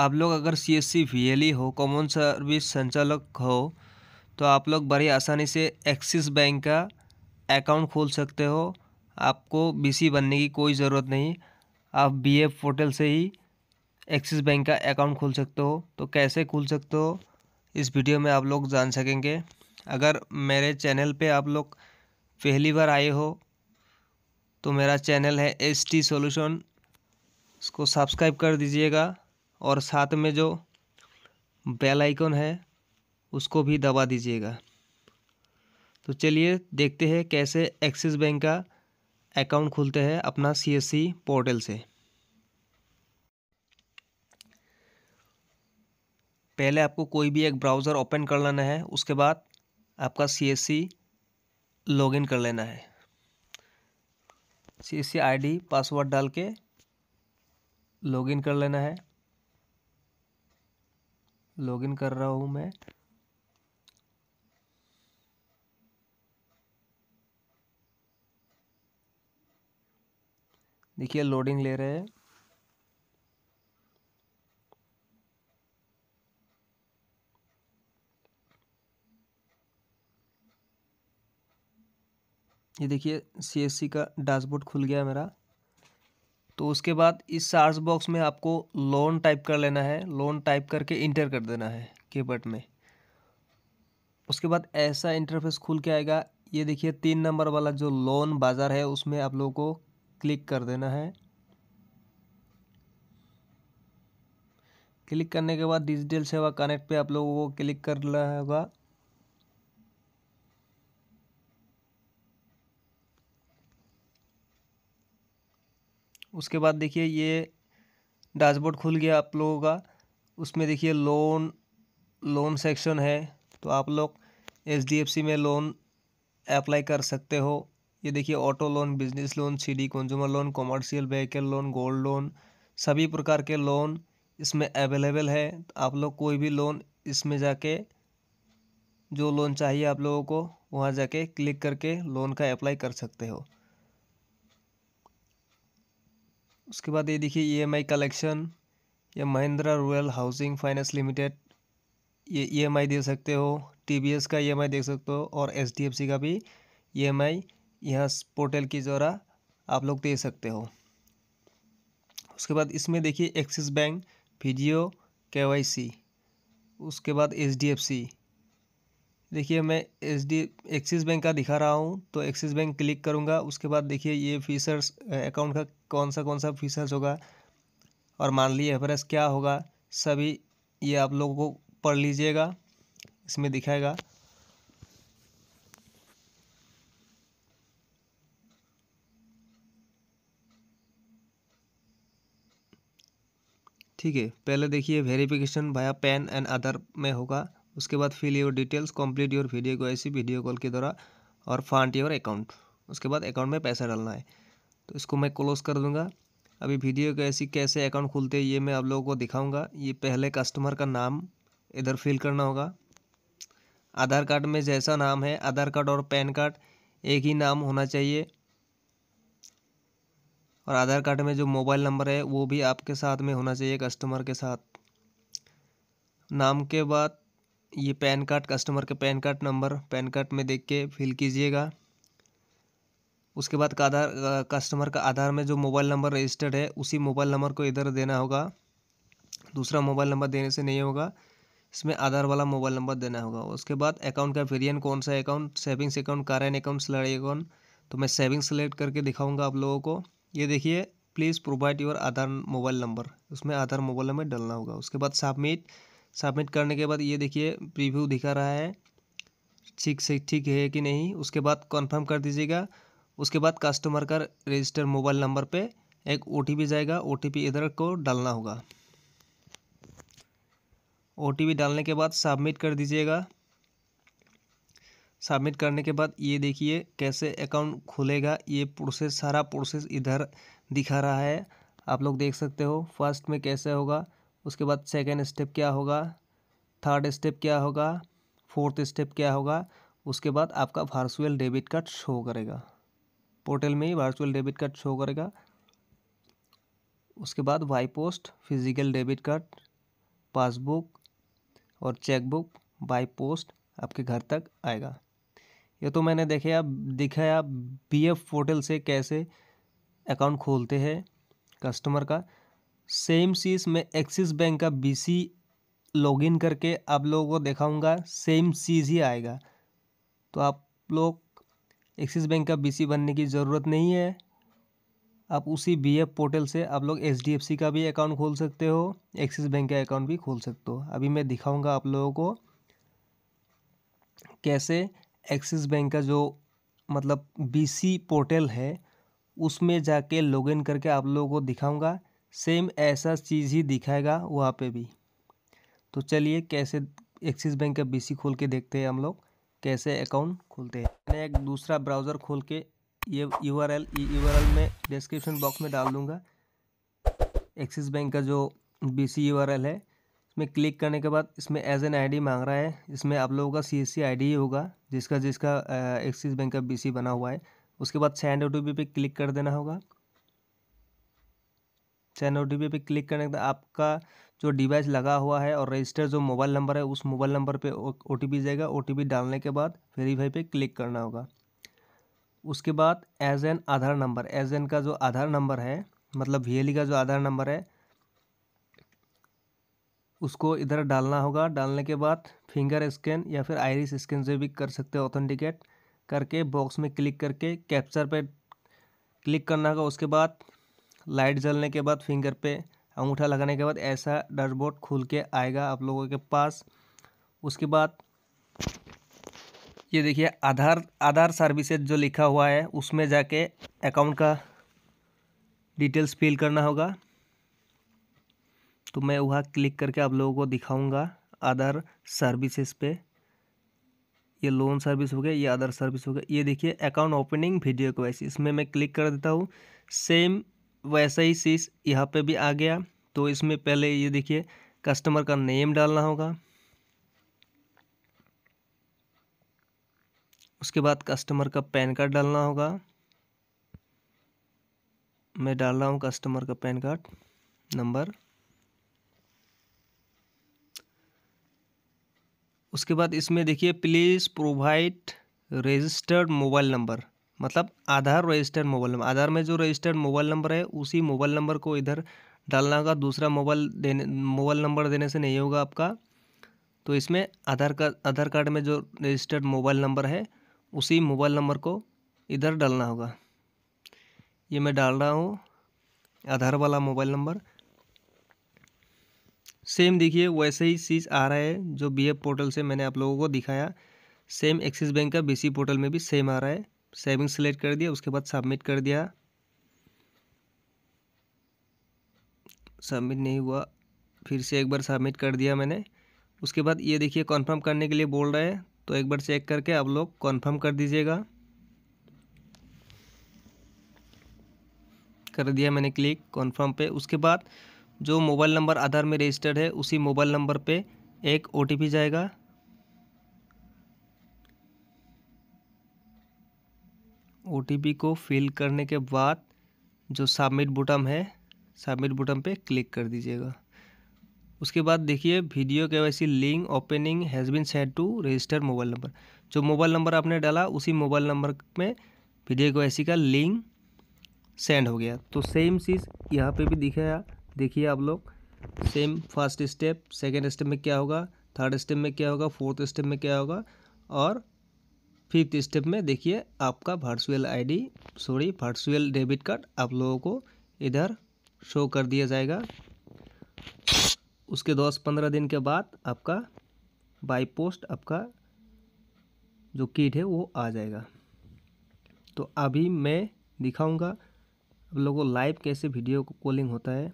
आप लोग अगर C S C V L E हो कॉमन सर्विस संचालक हो तो आप लोग बड़ी आसानी से एक्सिस बैंक का अकाउंट खोल सकते हो आपको बीसी बनने की कोई ज़रूरत नहीं आप बी एफ पोर्टल से ही एक्सिस बैंक का अकाउंट खोल सकते हो तो कैसे खोल सकते हो इस वीडियो में आप लोग जान सकेंगे अगर मेरे चैनल पे आप लोग पहली बार आए हो तो मेरा चैनल है एस टी सोल्यूशन इसको सब्सक्राइब कर दीजिएगा और साथ में जो बेल आइकन है उसको भी दबा दीजिएगा तो चलिए देखते हैं कैसे एक्सिस बैंक का अकाउंट खुलते हैं अपना सीएससी पोर्टल से पहले आपको कोई भी एक ब्राउज़र ओपन कर लेना है उसके बाद आपका सीएससी लॉगिन कर लेना है सीएससी आईडी पासवर्ड डाल के लॉगिन कर लेना है लॉगिन कर रहा हूँ मैं देखिए लोडिंग ले रहे हैं ये देखिए सीएससी का डैशबोर्ड खुल गया मेरा तो उसके बाद इस सार्स बॉक्स में आपको लोन टाइप कर लेना है लोन टाइप करके इंटर कर देना है बट में उसके बाद ऐसा इंटरफेस खुल के आएगा ये देखिए तीन नंबर वाला जो लोन बाज़ार है उसमें आप लोगों को क्लिक कर देना है क्लिक करने के बाद डिजिटल सेवा कनेक्ट पे आप लोगों को क्लिक करना होगा उसके बाद देखिए ये डैशबोर्ड खुल गया आप लोगों का उसमें देखिए लोन लोन सेक्शन है तो आप लोग एच में लोन अप्लाई कर सकते हो ये देखिए auto loan business loan CD consumer loan commercial vehicle loan gold loan सभी प्रकार के लोन इसमें अवेलेबल है तो आप लोग कोई भी लोन इसमें जाके जो लोन चाहिए आप लोगों को वहाँ जाके क्लिक करके लोन का अप्लाई कर सकते हो उसके बाद ये देखिए ई एम आई कलेक्शन या Mahindra rural housing finance limited ये ई एम आई दे सकते हो टी बी एस का ई एम आई देख सकते हो और एच डी एफ सी का भी ई एम आई यहाँ पोर्टल के द्वारा आप लोग दे सकते हो उसके बाद इसमें देखिए Axis bank video K Y C उसके बाद एच डी एफ सी देखिए मैं एच डी एक्सिस बैंक का दिखा रहा हूँ तो एक्सिस बैंक क्लिक करूँगा उसके बाद देखिए ये फीचर्स अकाउंट का कौन सा कौन सा फीचर्स होगा और मानली एवरेज क्या होगा सभी ये आप लोगों को पढ़ लीजिएगा इसमें दिखाएगा ठीक है पहले देखिए वेरिफिकेशन भाया पैन एंड आधार में होगा उसके बाद fill your details complete your video को ऐसी वीडियो कॉल के द्वारा और फांट योर अकाउंट उसके बाद अकाउंट में पैसा डालना है तो इसको मैं क्लोज कर दूंगा अभी वीडियो को ऐसी कैसे अकाउंट खुलते हैं ये मैं आप लोगों को दिखाऊंगा ये पहले कस्टमर का नाम इधर फिल करना होगा आधार कार्ड में जैसा नाम है आधार कार्ड और पैन कार्ड एक ही नाम होना चाहिए और आधार कार्ड में जो मोबाइल नंबर है वो भी आपके साथ में होना चाहिए कस्टमर के साथ नाम के बाद ये पैन कार्ड कस्टमर के PAN card number PAN card में देख के फिल कीजिएगा उसके बाद का आधार कस्टमर का आधार में जो मोबाइल नंबर रजिस्टर्ड है उसी मोबाइल नंबर को इधर देना होगा दूसरा मोबाइल नंबर देने से नहीं होगा इसमें आधार वाला मोबाइल नंबर देना होगा उसके बाद अकाउंट का वेरियन कौन सा account savings account current account salary account तो मैं सेविंग सेलेक्ट करके दिखाऊंगा आप लोगों को ये देखिए please provide your Aadhaar mobile number उसमें आधार मोबाइल नंबर डालना होगा उसके बाद सबमिट सबमिट करने के बाद ये देखिए प्रीव्यू दिखा रहा है ठीक से ठीक है कि नहीं उसके बाद कंफर्म कर दीजिएगा उसके बाद कस्टमर का रजिस्टर मोबाइल नंबर पे एक ओ जाएगा ओ इधर को डालना होगा ओ डालने के बाद सबमिट कर दीजिएगा सबमिट करने के बाद ये देखिए कैसे अकाउंट खुलेगा ये प्रोसेस सारा प्रोसेस इधर दिखा रहा है आप लोग देख सकते हो फर्स्ट में कैसे होगा उसके बाद सेकेंड स्टेप क्या होगा थर्ड स्टेप क्या होगा फोर्थ स्टेप क्या होगा उसके बाद आपका वर्चुअल डेबिट कार्ड शो करेगा पोर्टल में ही वर्चुअल डेबिट कार्ड शो करेगा उसके बाद by post physical debit card passbook और चेकबुक बाई पोस्ट आपके घर तक आएगा ये तो मैंने देखे आप दिखाया बी एफ पोर्टल से कैसे अकाउंट खोलते हैं कस्टमर का सेम सीस में एक्सिस बैंक का बीसी लॉगिन करके आप लोगों को दिखाऊंगा सेम चीज़ ही आएगा तो आप लोग एक्सिस बैंक का बीसी बनने की ज़रूरत नहीं है आप उसी बी एफ पोर्टल से आप लोग एच डी एफ सी का भी अकाउंट खोल सकते हो एक्सिस बैंक का अकाउंट भी खोल सकते हो अभी मैं दिखाऊंगा आप लोगों को कैसे एक्सिस बैंक का जो मतलब बी सी पोर्टल है उसमें जाके लॉगिन करके आप लोगों को दिखाऊंगा सेम ऐसा चीज़ ही दिखाएगा वहाँ पे भी तो चलिए कैसे एक्सिस बैंक का बीसी खोल के देखते हैं हम लोग कैसे अकाउंट खोलते हैं मैंने एक दूसरा ब्राउज़र खोल के ये U R L U R L में डिस्क्रिप्शन बॉक्स में डाल दूँगा एक्सिस बैंक का जो B C U R L है इसमें क्लिक करने के बाद इसमें एज एन डी मांग रहा है इसमें आप लोगों का सी एस सी आई डी होगा जिसका जिसका एक्सिस बैंक का बी सी बना हुआ है उसके बाद सेंड ओ टी पी पे क्लिक कर देना होगा चैनल डी पे क्लिक करने के बाद आपका जो डिवाइस लगा हुआ है और रजिस्टर जो मोबाइल नंबर है उस मोबाइल नंबर पे ओ टी जाएगा ओ डालने के बाद वेरीफाई पे क्लिक करना होगा उसके बाद as an Aadhaar number as an का जो आधार नंबर है मतलब वी e का जो आधार नंबर है उसको इधर डालना होगा डालने के बाद फिंगर स्कैन या फिर आयरिस स्कैन से भी कर सकते हो ऑथेंटिकेट करके बॉक्स में क्लिक करके कैप्चर पे क्लिक करना होगा उसके बाद लाइट जलने के बाद फिंगर पे अंगूठा लगाने के बाद ऐसा डैशबोर्ड खुल के आएगा आप लोगों के पास उसके बाद ये देखिए आधार आधार सर्विसेज जो लिखा हुआ है उसमें जाके अकाउंट का डिटेल्स फिल करना होगा तो मैं वहाँ क्लिक करके आप लोगों को दिखाऊंगा अदर सर्विसेज पे ये लोन सर्विस हो गया ये अदर सर्विस हो गया ये देखिए अकाउंट ओपनिंग वीडियो क्वेस इसमें मैं क्लिक कर देता हूँ सेम वैसा ही सीस यहाँ पे भी आ गया तो इसमें पहले ये देखिए कस्टमर का नेम डालना होगा उसके बाद कस्टमर का पैन कार्ड डालना होगा मैं डाल रहा हूँ कस्टमर का पैन कार्ड नंबर उसके बाद इसमें देखिए please provide registered mobile number मतलब Aadhaar registered mobile number Aadhaar में जो रजिस्टर्ड मोबाइल नंबर है उसी मोबाइल नंबर को इधर डालना होगा दूसरा मोबाइल देने मोबाइल नंबर देने से नहीं होगा आपका तो इसमें आधार का आधार कार्ड में जो रजिस्टर्ड मोबाइल नंबर है उसी मोबाइल नंबर को इधर डालना होगा ये मैं डाल रहा हूँ आधार वाला मोबाइल नंबर सेम देखिए वैसे ही चीज़ आ रहा है जो बी पोर्टल से मैंने आप लोगों को दिखाया सेम एक्सिस बैंक का बीसी पोर्टल में भी सेम आ रहा है सेविंग सेलेक्ट कर दिया उसके बाद सबमिट कर दिया सबमिट नहीं हुआ फिर से एक बार सबमिट कर दिया मैंने उसके बाद ये देखिए कॉन्फर्म करने के लिए बोल रहा है तो एक बार चेक करके आप लोग कॉन्फर्म कर दीजिएगा कर दिया मैंने क्लिक कॉन्फर्म पे उसके बाद जो मोबाइल नंबर आधार में रजिस्टर्ड है उसी मोबाइल नंबर पे एक ओ जाएगा ओ को फिल करने के बाद जो सबमिट बटन है सबमिट बटन पे क्लिक कर दीजिएगा उसके बाद देखिए वीडियो के link opening has been sent to register mobile number जो मोबाइल नंबर आपने डाला उसी मोबाइल नंबर में वीडियो के का लिंक सेंड हो गया तो सेम चीज़ यहाँ पे भी दिखाया देखिए आप लोग same first step second step में क्या होगा थर्ड स्टेप में क्या होगा फोर्थ स्टेप में क्या होगा और फिफ्थ स्टेप में देखिए आपका virtual ID sorry virtual debit card आप लोगों को इधर शो कर दिया जाएगा उसके दस पंद्रह दिन के बाद आपका बाय पोस्ट आपका जो किट है वो आ जाएगा तो अभी मैं दिखाऊंगा आप लोगों को लाइव कैसे वीडियो कॉलिंग होता है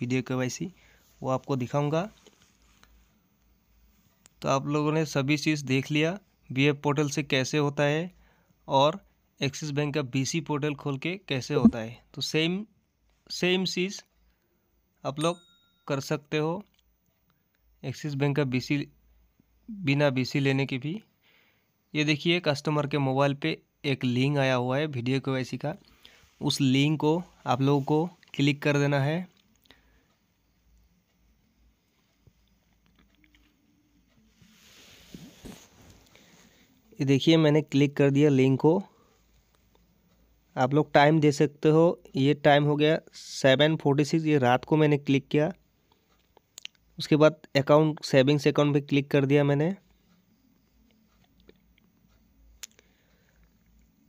वीडियो के वैसी वो आपको दिखाऊंगा तो आप लोगों ने सभी चीज़ देख लिया बी पोर्टल से कैसे होता है और एक्सिस बैंक का बीसी पोर्टल खोल के कैसे होता है तो सेम सेम चीज़ आप लोग कर सकते हो एक्सिस बैंक का बीसी बिना बीसी लेने के भी ये देखिए कस्टमर के मोबाइल पे एक लिंक आया हुआ है वीडियो के का उस लिंक को आप लोगों को क्लिक कर देना है ये देखिए मैंने क्लिक कर दिया लिंक को आप लोग टाइम दे सकते हो ये टाइम हो गया सेवन फोर्टी सिक्स ये रात को मैंने क्लिक किया उसके बाद अकाउंट सेविंग्स अकाउंट पे क्लिक कर दिया मैंने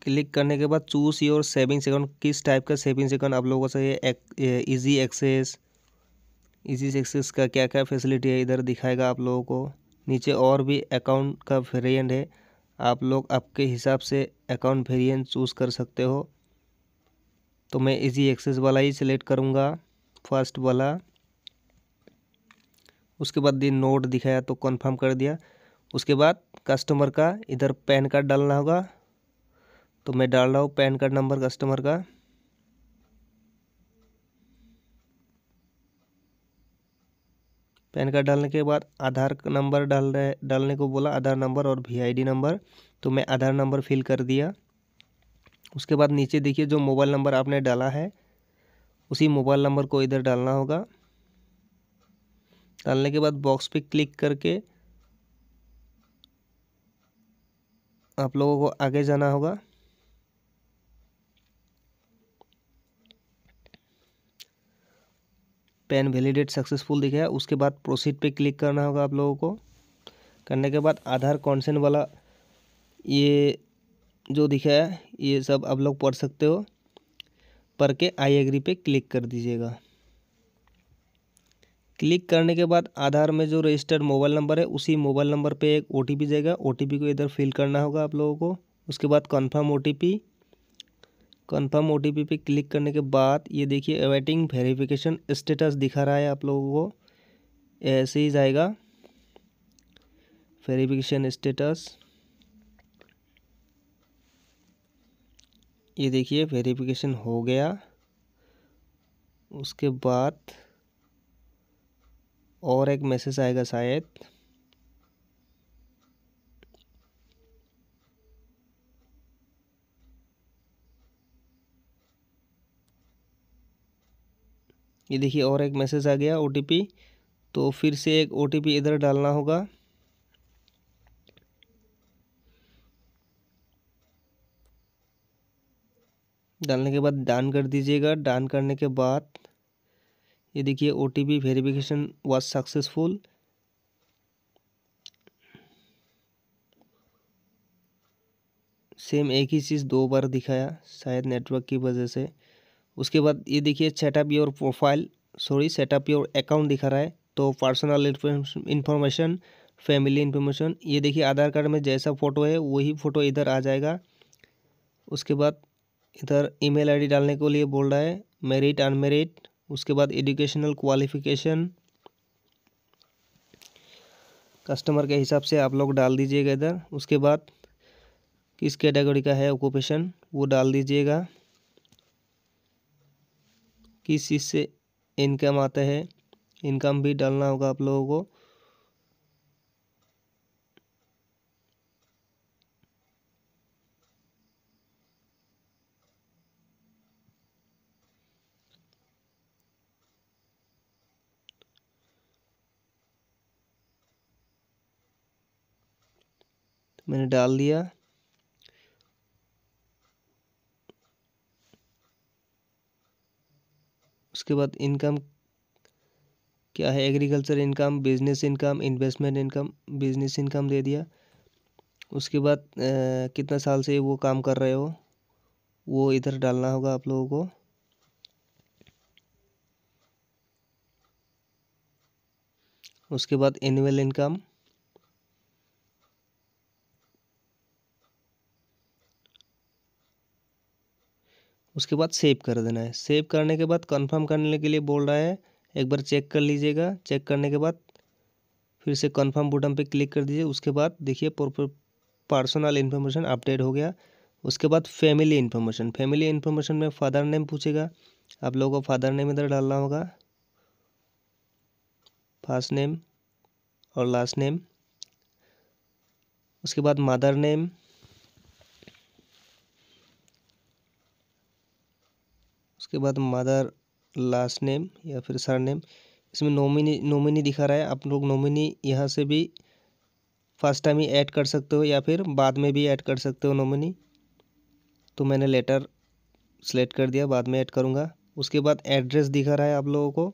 क्लिक करने के बाद चूज योर सेविंग्स अकाउंट किस टाइप का सेविंग्स अकाउंट आप लोगों से ये इजी एक्सेस इजी एक्सेस का क्या क्या फैसिलिटी है इधर दिखाएगा आप लोगों को नीचे और भी अकाउंट का वेरियंट है आप लोग आपके हिसाब से अकाउंट वेरियंट चूज़ कर सकते हो तो मैं इजी एक्सेस वाला ही सिलेक्ट करूँगा फर्स्ट वाला उसके बाद दिन नोट दिखाया तो कंफर्म कर दिया उसके बाद कस्टमर का इधर पैन कार्ड डालना होगा तो मैं डाल रहा हूँ पैन कार्ड नंबर कस्टमर का पैन कार्ड डालने के बाद आधार नंबर डाल रहे डालने को बोला आधार नंबर और वी नंबर तो मैं आधार नंबर फिल कर दिया उसके बाद नीचे देखिए जो मोबाइल नंबर आपने डाला है उसी मोबाइल नंबर को इधर डालना होगा डालने के बाद बॉक्स पे क्लिक करके आप लोगों को आगे जाना होगा पेन वैलिडेट सक्सेसफुल दिखाया उसके बाद प्रोसीड पे क्लिक करना होगा आप लोगों को करने के बाद आधार कॉन्सेंट वाला ये जो दिखाया है ये सब आप लोग पढ़ सकते हो पढ़ के आई एग्री पे क्लिक कर दीजिएगा क्लिक करने के बाद आधार में जो रजिस्टर्ड मोबाइल नंबर है उसी मोबाइल नंबर पे एक ओ टी पी जाएगा ओ टी पी को इधर फिल करना होगा आप लोगों को उसके बाद confirm O T P confirm O पे क्लिक करने के बाद ये देखिए अवेटिंग वेरिफिकेशन स्टेटस दिखा रहा है आप लोगों को ऐसे ही जाएगा वेरिफिकेशन स्टेटस ये देखिए वेरिफिकेशन हो गया उसके बाद और एक मैसेज आएगा शायद ये देखिए और एक मैसेज आ गया ओ तो फिर से एक ओ इधर डालना होगा डालने के बाद डान कर दीजिएगा डान करने के बाद ये देखिए O T P verification was successful same एक ही चीज़ दो बार दिखाया शायद नेटवर्क की वजह से उसके बाद ये देखिए setup your profile sorry setup your account दिखा रहा है तो पर्सनल इन्फॉर्मेशन फैमिली इन्फॉर्मेशन ये देखिए आधार कार्ड में जैसा फ़ोटो है वही फ़ोटो इधर आ जाएगा उसके बाद इधर ईमेल आईडी डालने के लिए बोल रहा है मेरिट अनमेरिट उसके बाद एजुकेशनल क्वालिफिकेशन कस्टमर के हिसाब से आप लोग डाल दीजिएगा इधर उसके बाद किस कैटेगरी का है ऑक्यूपेशन वो डाल दीजिएगा किस चीज़ से इनकम आता है इनकम भी डालना होगा आप लोगों को मैंने डाल दिया उसके बाद इनकम क्या है agriculture income business income investment income business income दे दिया उसके बाद कितना साल से वो काम कर रहे हो वो इधर डालना होगा आप लोगों को उसके बाद एनुअल इनकम उसके बाद सेव कर देना है सेव करने के बाद कन्फर्म करने के लिए बोल रहा है एक बार चेक कर लीजिएगा चेक करने के बाद फिर से कन्फर्म बटन पर क्लिक कर दीजिए उसके बाद देखिए पर्सनल इन्फॉर्मेशन अपडेट हो गया उसके बाद फैमिली इन्फॉर्मेशन फैमिली इन्फॉर्मेशन में फादर नेम पूछेगा आप लोगों को फादर नेम इधर डालना होगा फर्स्ट नेम और लास्ट नेम उसके बाद मदर नेम उसके बाद मदर लास्ट नेम या फिर सर नेम इसमें नॉमिनी नॉमिनी दिखा रहा है आप लोग नॉमिनी यहाँ से भी फर्स्ट टाइम ही ऐड कर सकते हो या फिर बाद में भी ऐड कर सकते हो नॉमिनी तो मैंने लेटर सेलेक्ट कर दिया बाद में ऐड करूँगा उसके बाद एड्रेस दिखा रहा है आप लोगों को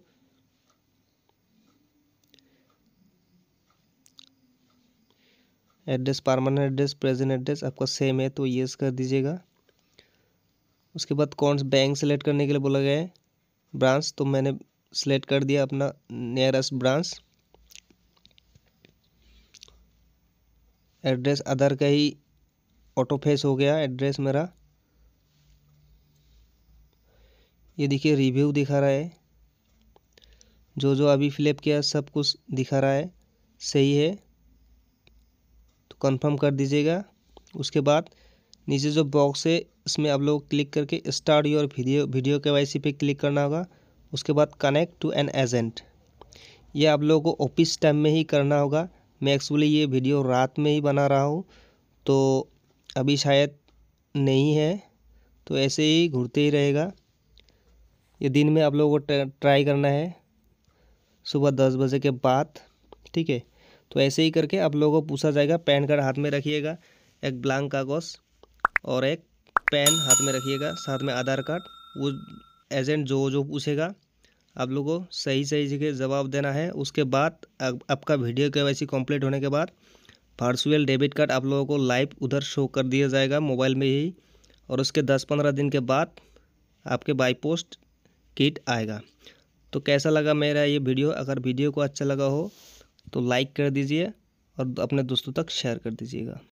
address permanent address present address आपका सेम है तो येस कर दीजिएगा उसके बाद कौन सा बैंक सेलेक्ट करने के लिए बोला गया है ब्रांच तो मैंने सेलेक्ट कर दिया अपना नियरेस्ट ब्रांच एड्रेस अदर का ही ऑटो फेस हो गया एड्रेस मेरा ये देखिए रिव्यू दिखा रहा है जो जो अभी फिलअप किया सब कुछ दिखा रहा है सही है तो कंफर्म कर दीजिएगा उसके बाद नीचे जो बॉक्स है इसमें आप लोग क्लिक करके start your video video K Y C पे क्लिक करना होगा उसके बाद कनेक्ट टू एन एजेंट ये आप लोगों को ऑफिस टाइम में ही करना होगा मैं एक्चुअली ये वीडियो रात में ही बना रहा हूँ तो अभी शायद नहीं है तो ऐसे ही घूरते ही रहेगा ये दिन में आप लोगों को ट्राई करना है सुबह दस बजे के बाद ठीक है तो ऐसे ही करके आप लोगों को पूछा जाएगा पैन कार्ड हाथ में रखिएगा एक ब्लैंक कागज़ और एक पेन हाथ में रखिएगा साथ में आधार कार्ड वो एजेंट जो जो पूछेगा आप लोगों को सही सही जगह जवाब देना है उसके बाद आपका वीडियो के कंप्लीट होने के बाद वर्चुअल डेबिट कार्ड आप लोगों को लाइव उधर शो कर दिया जाएगा मोबाइल में ही और उसके दस पंद्रह दिन के बाद आपके बाई पोस्ट किट आएगा तो कैसा लगा मेरा ये वीडियो अगर वीडियो को अच्छा लगा हो तो लाइक कर दीजिए और अपने दोस्तों तक शेयर कर दीजिएगा